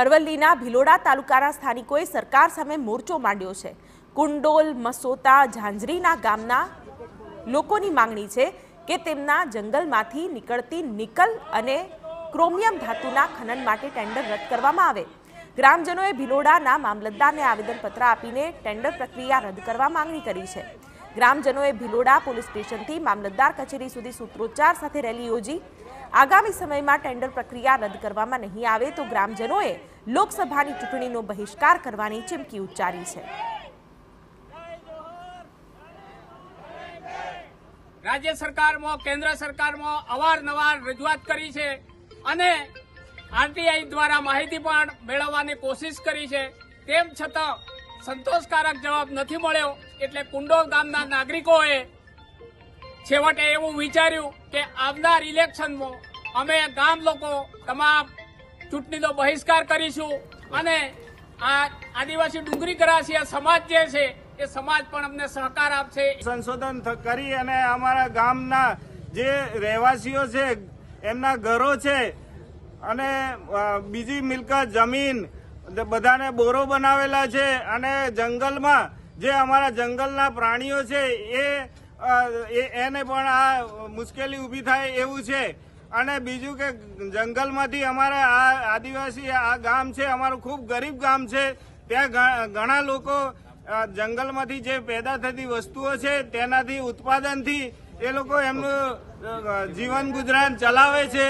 અરવલ્લીના ભિલોડા તાલુકાના સ્થાનિકોએ સરકાર સામે મોરચો માંડ્યો છે કુંડોલ મસોતા ઝાંઝરીના ગામના લોકોની માંગણી છે કે તેમના જંગલમાંથી નીકળતી નિકલ અને ક્રોમિયમ ધાતુના ખનન માટે ટેન્ડર રદ કરવામાં આવે ગ્રામજનોએ ભિલોડાના મામલતદારને આવેદનપત્ર આપીને ટેન્ડર પ્રક્રિયા રદ કરવા માંગણી કરી છે ગ્રામજનોએ ભિલોડા પોલીસ સ્ટેશનથી મામલતદાર કચેરી સુધી સૂત્રોચ્ચાર સાથે રેલી યોજી આગામી સમયમાં ટેન્ડર પ્રક્રિયા રદ કરવામાં નહીં આવે તો ગ્રામજનોએ લોકસભાની ચૂંટણીનો બહિષ્કાર કરવાની ચીમકી ઉચ્ચારી છે રાજ્ય સરકારમાં કેન્દ્ર સરકારમાં અવારનવાર રજૂઆત કરી છે અને આરટીઆઈ દ્વારા માહિતી પણ મેળવવાની કોશિશ કરી છે તેમ છતાં સંતોષકારક જવાબ નથી મળ્યો એટલે કુંડોલ ગામના નાગરિકોએ છેવટે એવું વિચાર્યું કે આવનાર ઇલેક્શનમાં અમે ગામ લોકો તમામ ચૂંટણીનો બહિષ્કાર કરીશું અને આ આદિવાસી ડુંગરી કરાશિયા સમાજ જે છે એ સમાજ પણ અમને સહકાર આપશે સંશોધન કરી અને અમારા ગામના જે રહેવાસીઓ છે એમના ઘરો છે અને બીજી મિલકત જમીન બધાને બોરો બનાવેલા છે અને જંગલમાં જે અમારા જંગલના પ્રાણીઓ છે એ એને પણ આ મુશ્કેલી ઊભી થાય એવું છે અને બીજું કે જંગલમાંથી અમારે આ આદિવાસી આ ગામ છે અમારું ખૂબ ગરીબ ગામ છે ત્યાં ઘણા લોકો જંગલમાંથી જે પેદા થતી વસ્તુઓ છે તેનાથી ઉત્પાદનથી એ લોકો એમનું જીવન ગુજરાન ચલાવે છે